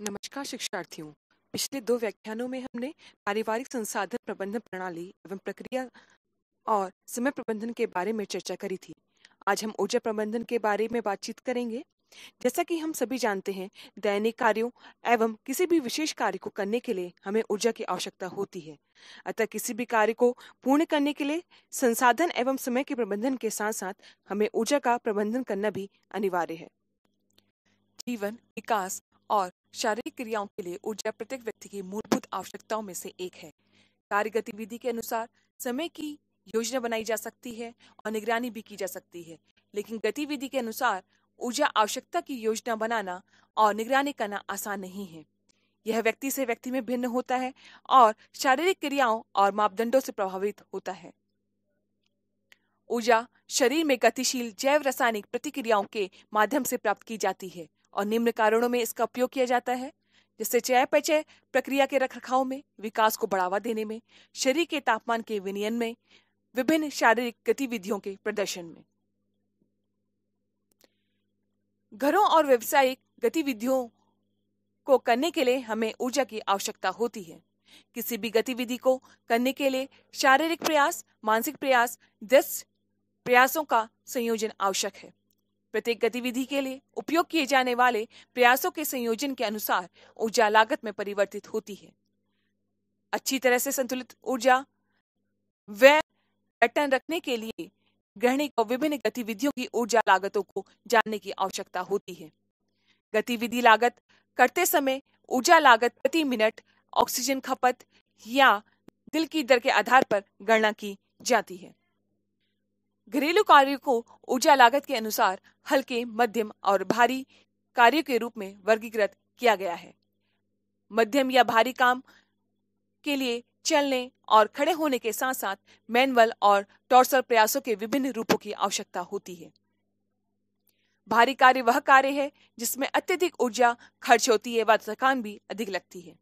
नमस्कार शिक्षार्थियों पिछले दो व्याख्यानों में हमने पारिवारिक संसाधन प्रबंधन प्रणाली एवं प्रक्रिया और समय प्रबंधन के बारे में चर्चा करी थी आज हम ऊर्जा प्रबंधन के बारे में बातचीत करेंगे जैसा कि हम सभी जानते हैं दैनिक कार्यों एवं किसी भी विशेष कार्य को करने के लिए हमें ऊर्जा की आवश्यकता होती है अतः किसी भी कार्य को पूर्ण करने के लिए संसाधन एवं समय के प्रबंधन के साथ साथ हमें ऊर्जा का प्रबंधन करना भी अनिवार्य है जीवन विकास और शारीरिक क्रियाओं के लिए ऊर्जा प्रत्येक व्यक्ति की मूलभूत आवश्यकताओं में से एक है कार्य गतिविधि के अनुसार समय की योजना बनाई जा सकती है और निगरानी भी की जा सकती है लेकिन गतिविधि के अनुसार ऊर्जा आवश्यकता की योजना बनाना और निगरानी करना आसान नहीं है यह व्यक्ति से व्यक्ति में भिन्न होता है और शारीरिक क्रियाओं और मापदंडों से प्रभावित होता है ऊर्जा शरीर में गतिशील जैव रासायनिक प्रतिक्रियाओं के माध्यम से प्राप्त की जाती है और निम्न कारणों में इसका उपयोग किया जाता है जिससे चयापचय प्रक्रिया के रखरखाव में विकास को बढ़ावा देने में शरीर के तापमान के विनियन में विभिन्न शारीरिक गतिविधियों के प्रदर्शन में घरों और व्यवसायिक गतिविधियों को करने के लिए हमें ऊर्जा की आवश्यकता होती है किसी भी गतिविधि को करने के लिए शारीरिक प्रयास मानसिक प्रयास दस प्रयासों का संयोजन आवश्यक है प्रत्येक गतिविधि के लिए उपयोग किए जाने वाले प्रयासों के संयोजन के अनुसार ऊर्जा लागत में परिवर्तित होती है अच्छी तरह से संतुलित ऊर्जा व्यय पैटर्न रखने के लिए ग्रहणी को विभिन्न गतिविधियों की ऊर्जा लागतों को जानने की आवश्यकता होती है गतिविधि लागत करते समय ऊर्जा लागत प्रति मिनट ऑक्सीजन खपत या दिल की दर के आधार पर गणना की जाती है घरेलू कार्यों को ऊर्जा लागत के अनुसार हल्के मध्यम और भारी कार्यों के रूप में वर्गीकृत किया गया है मध्यम या भारी काम के लिए चलने और खड़े होने के साथ साथ मैनुअल और टॉर्सर प्रयासों के विभिन्न रूपों की आवश्यकता होती है भारी कार्य वह कार्य है जिसमें अत्यधिक ऊर्जा खर्च होती है व थकान भी अधिक लगती है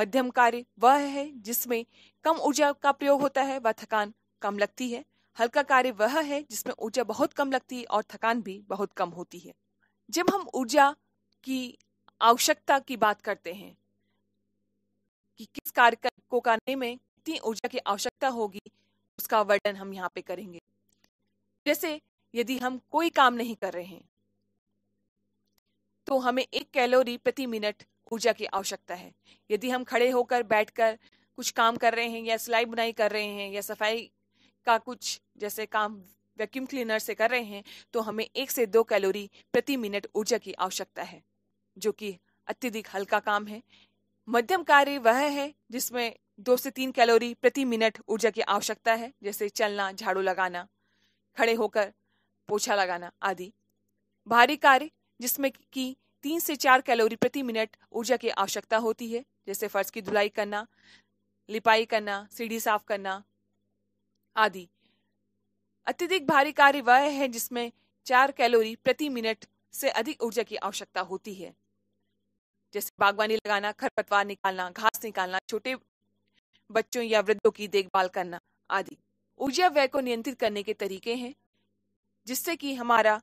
मध्यम कार्य वह है जिसमें कम ऊर्जा का प्रयोग होता है व थकान कम लगती है हल्का कार्य वह है जिसमें ऊर्जा बहुत कम लगती है और थकान भी बहुत कम होती है जब हम ऊर्जा की आवश्यकता की बात करते हैं कि किस कार्य को करने में कितनी ऊर्जा की आवश्यकता होगी उसका वर्णन हम यहाँ पे करेंगे जैसे यदि हम कोई काम नहीं कर रहे हैं तो हमें एक कैलोरी प्रति मिनट ऊर्जा की आवश्यकता है यदि हम खड़े होकर बैठकर कुछ काम कर रहे हैं या सिलाई बुनाई कर रहे हैं या सफाई का कुछ जैसे काम वैक्यूम क्लीनर से कर रहे हैं तो हमें एक से दो कैलोरी प्रति मिनट ऊर्जा की आवश्यकता है जो कि अत्यधिक हल्का काम है मध्यम कार्य वह है जिसमें दो से तीन कैलोरी प्रति मिनट ऊर्जा की आवश्यकता है जैसे चलना झाड़ू लगाना खड़े होकर पोछा लगाना आदि भारी कार्य जिसमें कि तीन से चार कैलोरी प्रति मिनट ऊर्जा की आवश्यकता होती है जैसे फर्श की धुलाई करना लिपाई करना सीढ़ी साफ करना आदि अत्यधिक भारी कार्य वह है जिसमें चार कैलोरी प्रति मिनट से अधिक ऊर्जा की आवश्यकता होती है जैसे बागवानी लगाना खरपतवार निकालना घास निकालना छोटे बच्चों या वृद्धों की देखभाल करना आदि ऊर्जा व्यय को नियंत्रित करने के तरीके हैं जिससे कि हमारा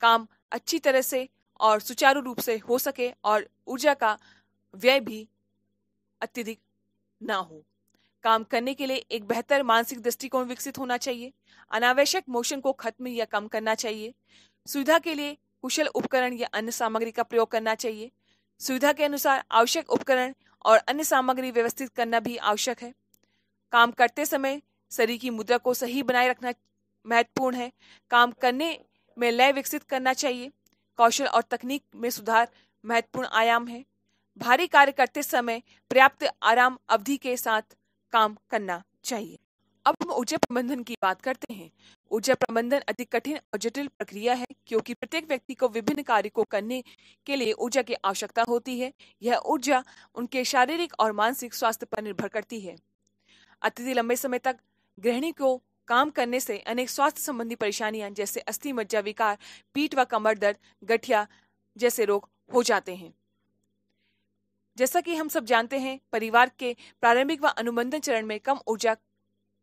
काम अच्छी तरह से और सुचारू रूप से हो सके और ऊर्जा का व्यय भी अत्यधिक ना हो काम करने के लिए एक बेहतर मानसिक दृष्टिकोण विकसित होना चाहिए अनावश्यक मोशन को खत्म या कम करना चाहिए सुविधा के लिए कुशल उपकरण या अन्य सामग्री का प्रयोग करना चाहिए सुविधा के अनुसार आवश्यक उपकरण और अन्य सामग्री व्यवस्थित करना भी आवश्यक है काम करते समय शरीर की मुद्रा को सही बनाए रखना महत्वपूर्ण है काम करने में लय विकसित करना चाहिए कौशल और तकनीक में सुधार महत्वपूर्ण आयाम है भारी कार्य करते समय पर्याप्त आराम अवधि के साथ काम करना चाहिए अब हम ऊर्जा प्रबंधन की बात करते हैं ऊर्जा प्रबंधन अति कठिन और जटिल प्रक्रिया है क्योंकि प्रत्येक व्यक्ति को विभिन्न कार्य को करने के लिए ऊर्जा की आवश्यकता होती है यह ऊर्जा उनके शारीरिक और मानसिक स्वास्थ्य पर निर्भर करती है अत्यधिक लंबे समय तक गृहिणी को काम करने से अनेक स्वास्थ्य संबंधी परेशानियां जैसे अस्थि मज्जा विकार पीठ व कमर दर्द गठिया जैसे रोग हो जाते हैं जैसा कि हम सब जानते हैं परिवार के प्रारंभिक व अनुबंधन चरण में कम ऊर्जा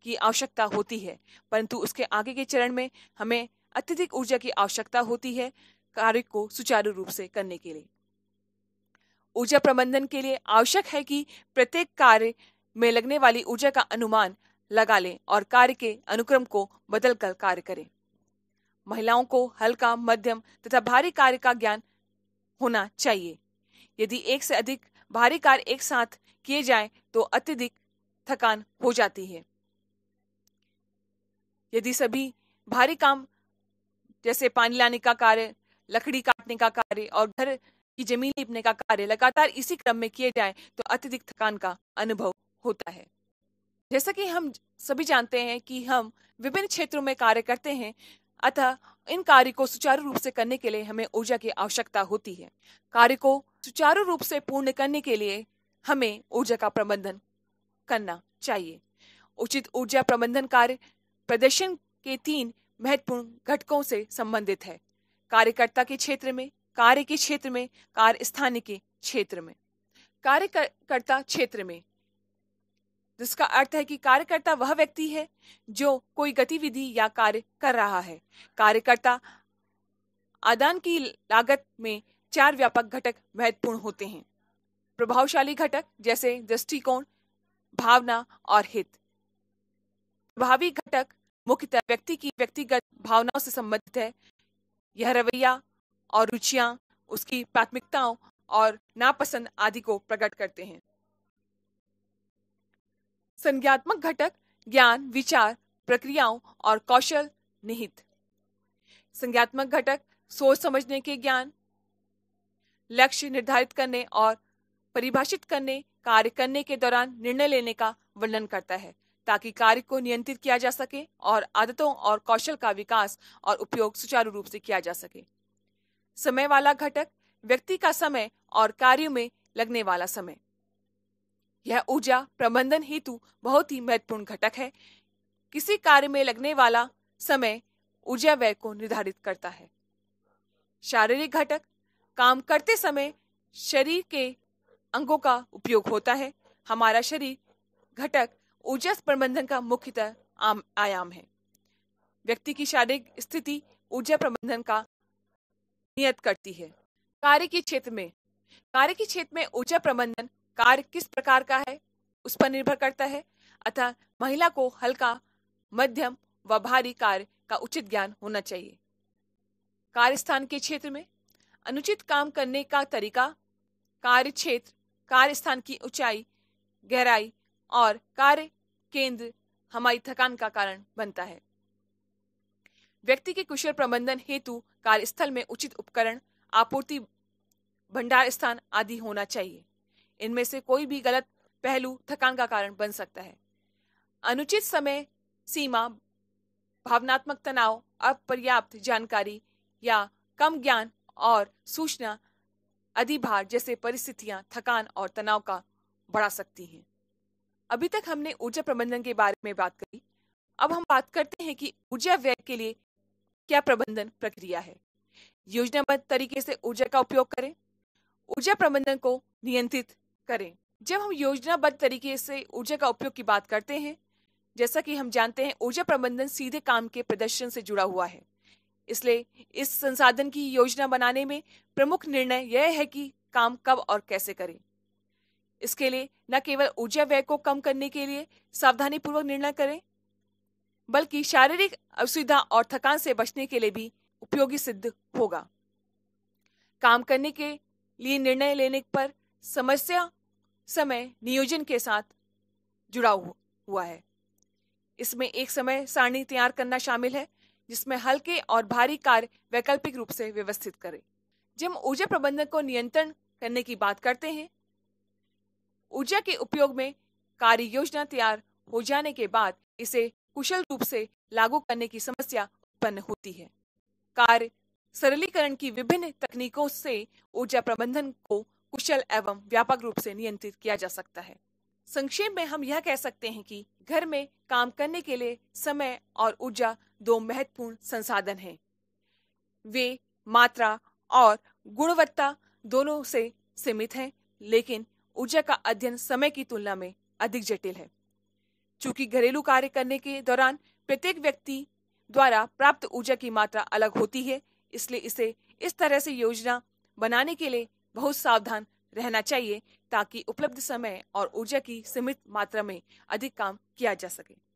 की आवश्यकता होती है परंतु उसके आगे के चरण में हमें अत्यधिक ऊर्जा की आवश्यकता होती है कार्य को सुचारू रूप से करने के लिए ऊर्जा प्रबंधन के लिए आवश्यक है कि प्रत्येक कार्य में लगने वाली ऊर्जा का अनुमान लगा लें और कार्य के अनुक्रम को बदल कर कार्य करें महिलाओं को हल्का मध्यम तथा भारी कार्य का ज्ञान होना चाहिए यदि एक से अधिक भारी कार्य एक साथ किए जाए तो अत्यधिक थकान हो जाती है यदि सभी भारी काम जैसे पानी लाने का कार्य लकड़ी काटने का कार्य और घर की जमीन लीपने का कार्य लगातार इसी क्रम में किए जाए तो अत्यधिक थकान का अनुभव होता है जैसा कि हम सभी जानते हैं कि हम विभिन्न क्षेत्रों में कार्य करते हैं अतः इन कार्य को सुचारू रूप से करने के लिए हमें ऊर्जा की आवश्यकता होती है कार्य को सुचारू रूप से पूर्ण करने के लिए हमें ऊर्जा का प्रबंधन करना चाहिए उचित ऊर्जा प्रबंधन कार्य प्रदर्शन के तीन महत्वपूर्ण घटकों से संबंधित है कार्यकर्ता के क्षेत्र में कार्य के क्षेत्र में कार्य स्थान के क्षेत्र में कार्यकर्ता क्षेत्र में जिसका अर्थ है कि कार्यकर्ता वह व्यक्ति है जो कोई गतिविधि या कार्य कर रहा है कार्यकर्ता आदान की लागत में चार व्यापक घटक महत्वपूर्ण होते हैं प्रभावशाली घटक जैसे दृष्टिकोण भावना और हित प्रभावी घटक मुख्यतः व्यक्ति की व्यक्तिगत भावनाओं से संबंधित है यह रवैया और रुचियां उसकी प्राथमिकताओं और नापसंद आदि को प्रकट करते हैं संज्ञात्मक घटक ज्ञान विचार प्रक्रियाओं और कौशल निहित संज्ञात्मक घटक सोच समझने के ज्ञान लक्ष्य निर्धारित करने और परिभाषित करने कार्य करने के दौरान निर्णय लेने का वर्णन करता है ताकि कार्य को नियंत्रित किया जा सके और आदतों और कौशल का विकास और उपयोग सुचारू रूप से किया जा सके समय वाला घटक व्यक्ति का समय और कार्यों में लगने वाला समय यह ऊर्जा प्रबंधन हेतु बहुत ही महत्वपूर्ण घटक है किसी कार्य में लगने वाला समय ऊर्जा व्यय को निर्धारित करता है शारीरिक घटक काम करते समय शरीर के अंगों का उपयोग होता है हमारा शरीर घटक ऊर्जा प्रबंधन का मुख्यतः आयाम है व्यक्ति की शारीरिक स्थिति ऊर्जा प्रबंधन का नियत करती है कार्य के क्षेत्र में कार्य के क्षेत्र में ऊर्जा प्रबंधन कार्य किस प्रकार का है उस पर निर्भर करता है अतः महिला को हल्का मध्यम व भारी कार्य का उचित ज्ञान होना चाहिए कार्यस्थान के क्षेत्र में अनुचित काम करने का तरीका कार्य क्षेत्र कार्य स्थान की ऊंचाई गहराई और कार्य केंद्र हमारी थकान का कारण बनता है व्यक्ति के कुशल प्रबंधन हेतु कार्यस्थल में उचित उपकरण आपूर्ति भंडार स्थान आदि होना चाहिए इनमें से कोई भी गलत पहलू थकान का कारण बन सकता है अनुचित समय सीमा भावनात्मक तनाव अपर्याप्त जानकारी या कम ज्ञान और सूचना अधिभार जैसे परिस्थितियां थकान और तनाव का बढ़ा सकती हैं अभी तक हमने ऊर्जा प्रबंधन के बारे में बात करी अब हम बात करते हैं कि ऊर्जा व्यय के लिए क्या प्रबंधन प्रक्रिया है योजनाबद्ध तरीके से ऊर्जा का उपयोग करें ऊर्जा प्रबंधन को नियंत्रित करें जब हम योजनाबद्ध तरीके से ऊर्जा का उपयोग की बात करते हैं जैसा कि हम जानते हैं ऊर्जा प्रबंधन सीधे काम के प्रदर्शन से जुड़ा हुआ है इसलिए इस संसाधन की योजना बनाने में प्रमुख निर्णय यह है कि काम कब और कैसे करें इसके लिए न केवल ऊर्जा व्यय को कम करने के लिए सावधानी पूर्वक निर्णय करें बल्कि शारीरिक असुविधा और थकान से बचने के लिए भी उपयोगी सिद्ध होगा काम करने के लिए निर्णय लेने पर समस्या समय नियोजन के साथ जुड़ा हुआ है इसमें एक समय सारणी तैयार करना शामिल है जिसमें हल्के और भारी कार्य वैकल्पिक रूप से व्यवस्थित करें जब ऊर्जा प्रबंधन को नियंत्रण करने की बात करते हैं ऊर्जा के उपयोग में कार्य योजना तैयार हो जाने के बाद इसे कुशल रूप से लागू करने की समस्या उत्पन्न होती है कार्य सरलीकरण की विभिन्न तकनीकों से ऊर्जा प्रबंधन को कुशल एवं व्यापक रूप से नियंत्रित किया जा सकता है संक्षेप में हम यह कह सकते हैं कि घर में काम करने के लिए समय और ऊर्जा दो महत्वपूर्ण संसाधन हैं। वे मात्रा और गुणवत्ता दोनों से सीमित हैं लेकिन ऊर्जा का अध्ययन समय की तुलना में अधिक जटिल है चूंकि घरेलू कार्य करने के दौरान प्रत्येक व्यक्ति द्वारा प्राप्त ऊर्जा की मात्रा अलग होती है इसलिए इसे इस तरह से योजना बनाने के लिए बहुत सावधान रहना चाहिए ताकि उपलब्ध समय और ऊर्जा की सीमित मात्रा में अधिक काम किया जा सके